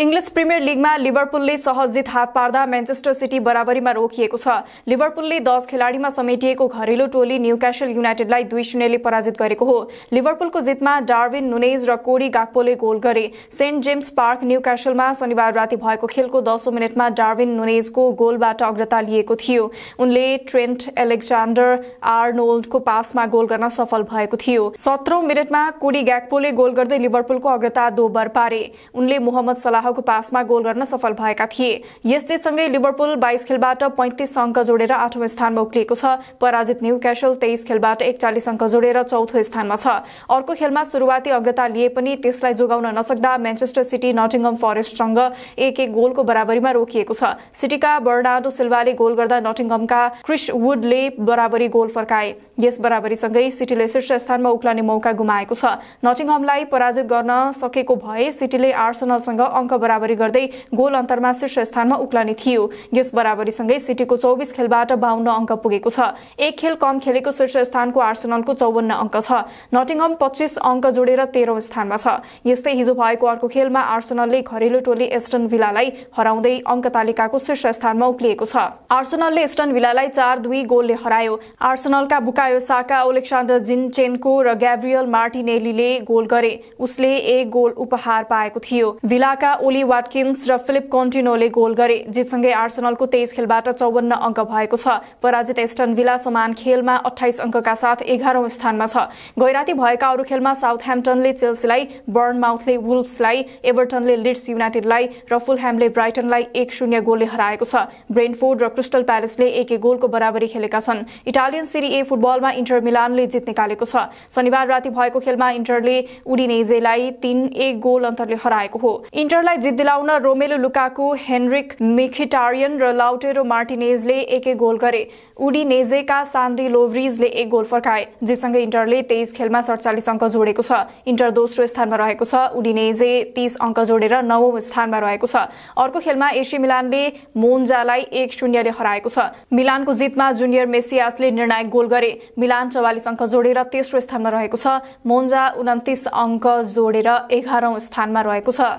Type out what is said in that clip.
English premier लिगमा लिभरपुलले सहज जित हात पार्दा म्यान्चेस्टर सिटी बराबरीमा रोकिएको छ लिभरपुलले दस खेलाडीमा समेटिएको घरेलु टोली क्यासल युनाइटेडलाई दुई शून्यले पराजित गरेको हो लिभरपुलको जितमा डार्विन नुनेज र कोडी गाक्पोले गोल गरे सेन्ट जेम्स पार्क क्यासलमा शनिबार राति भएको खेलको दसौँ मिनटमा डार्विन नुनेजको गोलबाट अग्रता लिएको थियो उनले ट्रेन्ट एलेक्जान्डर आर्नोल्डको पासमा गोल गर्न सफल भएको थियो सत्रौं मिनटमा कोडी ग्याकपोले गोल गर्दै लिभरपुलको अग्रता दोब्बर पारे उनले मोहम्मद सलाह सलाहको पासमा गोल गर्न सफल भएका थिए यस जितसँगै लिभरपुल बाइस खेलबाट पैँतिस अङ्क जोडेर आठौं स्थानमा उक्लिएको छ पराजित न्यू क्यासल तेइस खेलबाट एकचालिस अङ्क जोडेर चौथो स्थानमा छ अर्को खेलमा सुरुवाती अग्रता लिए पनि त्यसलाई जोगाउन नसक्दा म्यान्चेस्टर सिटी नटिङ्गम फरेस्टसँग एक एक गोलको बराबरीमा रोकिएको छ सिटीका बर्नाडो सिल्वाले गोल गर्दा नटिङ्गमका क्रिस वुडले बराबरी गोल फर्काए यस बराबरीसँगै सिटीले शीर्ष स्थानमा उक्लाने मौका गुमाएको छ नटिङ्गमलाई पराजित गर्न सकेको भए सिटीले आर्सनलसँग अङ्क अङ्क बराबरी गर्दै गोल अन्तरमा शीर्ष स्थानमा उक्लाने थियो यस बराबरीसँगै सिटीको चौबिस खेलबाट बाहन्न अङ्क पुगेको छ एक खेल कम खेलेको शीर्ष स्थानको आर्सनलको चौवन्न अङ्क छ नटिङम पच्चिस अङ्क जोडेर तेह्रौँ स्थानमा छ यस्तै हिजो भएको अर्को खेलमा आर्सनलले घरेलु टोली एस्टन भिलालाई हराउँदै अङ्क तालिकाको शीर्ष स्थानमा उक्लिएको छ आर्सनलले एस्टन भिलालाई चार दुई गोलले हरायो आर्सनलका बुकायो साका ओलेक्सान्डर चेनको र ग्याब्रियल मार्टिनेलीले गोल गरे उसले एक गोल उपहार पाएको थियो भिलाका ओली वाटकिन्स र फिलिप कन्टिनोले गोल गरे जितसँगै आर्सनलको तेइस खेलबाट चौवन्न अङ्क भएको छ पराजित एस्टन भिला समान खेलमा अठाइस अङ्कका साथ एघारौं स्थानमा छ गैराती भएका अरू खेलमा साउथ ह्याम्पटनले चेल्सीलाई बर्नमाउथले वुल्फ्सलाई एभर्टनले लिड्स युनाइटेडलाई र फुलह्यामले ब्राइटनलाई एक शून्य गोलले हराएको छ ब्रेनफोर्ड र क्रिस्टल प्यालेसले एक एक गोलको बराबरी खेलेका छन् इटालियन सिरी ए फुटबलमा इन्टर मिलानले जित निकालेको छ शनिबार राति भएको खेलमा इन्टरले उडिनेजेलाई तीन एक गोल अन्तरले हराएको हो इन्टरलाई टिमलाई जित दिलाउन रोमेलो लुकाको हेनरिक मिखिटारियन र लाउटेरो मार्टिनेजले एक एक गोल गरे उडी नेजेका सान्डी लोभ्रिजले एक गोल फर्काए जेसँगै इन्टरले तेइस खेलमा सडचालिस अङ्क जोडेको छ इन्टर दोस्रो स्थानमा रहेको छ उडी नेजे तीस अङ्क जोडेर नवौं स्थानमा रहेको छ अर्को खेलमा एसी मिलानले मोन्जालाई एक शून्यले हराएको छ मिलानको जितमा जुनियर मेसियासले निर्णायक गोल गरे मिलान चौवालिस अङ्क जोडेर तेस्रो स्थानमा रहेको छ मोन्जा उन्तिस अङ्क जोडेर एघारौं स्थानमा रहेको छ